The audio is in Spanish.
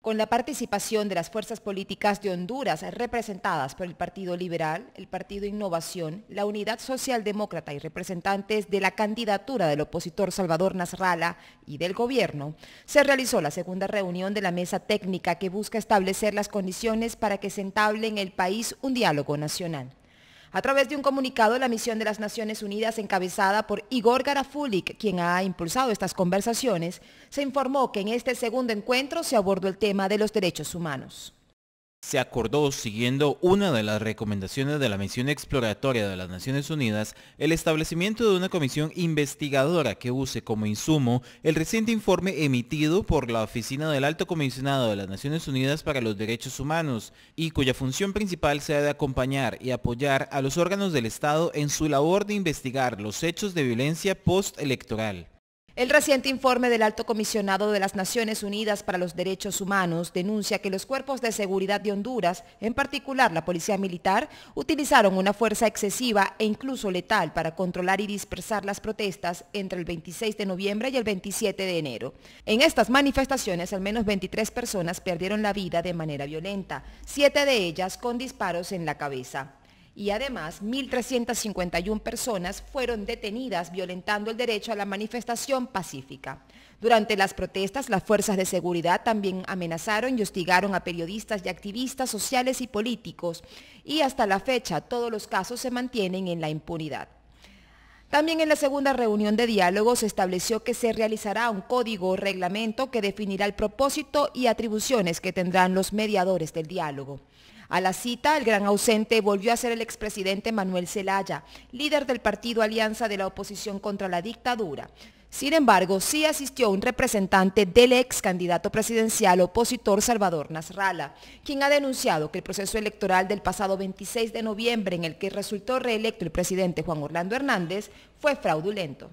Con la participación de las fuerzas políticas de Honduras representadas por el Partido Liberal, el Partido Innovación, la Unidad Socialdemócrata y representantes de la candidatura del opositor Salvador Nasralla y del gobierno, se realizó la segunda reunión de la mesa técnica que busca establecer las condiciones para que se entable en el país un diálogo nacional. A través de un comunicado, la misión de las Naciones Unidas, encabezada por Igor Garafulik, quien ha impulsado estas conversaciones, se informó que en este segundo encuentro se abordó el tema de los derechos humanos se acordó, siguiendo una de las recomendaciones de la misión exploratoria de las Naciones Unidas, el establecimiento de una comisión investigadora que use como insumo el reciente informe emitido por la Oficina del Alto Comisionado de las Naciones Unidas para los Derechos Humanos y cuya función principal sea de acompañar y apoyar a los órganos del Estado en su labor de investigar los hechos de violencia postelectoral. El reciente informe del Alto Comisionado de las Naciones Unidas para los Derechos Humanos denuncia que los cuerpos de seguridad de Honduras, en particular la policía militar, utilizaron una fuerza excesiva e incluso letal para controlar y dispersar las protestas entre el 26 de noviembre y el 27 de enero. En estas manifestaciones, al menos 23 personas perdieron la vida de manera violenta, siete de ellas con disparos en la cabeza y además 1.351 personas fueron detenidas violentando el derecho a la manifestación pacífica. Durante las protestas, las fuerzas de seguridad también amenazaron y hostigaron a periodistas y activistas sociales y políticos y hasta la fecha todos los casos se mantienen en la impunidad. También en la segunda reunión de diálogo se estableció que se realizará un código o reglamento que definirá el propósito y atribuciones que tendrán los mediadores del diálogo. A la cita, el gran ausente volvió a ser el expresidente Manuel Zelaya, líder del partido Alianza de la Oposición contra la Dictadura. Sin embargo, sí asistió un representante del ex candidato presidencial opositor Salvador Nasralla, quien ha denunciado que el proceso electoral del pasado 26 de noviembre en el que resultó reelecto el presidente Juan Orlando Hernández fue fraudulento.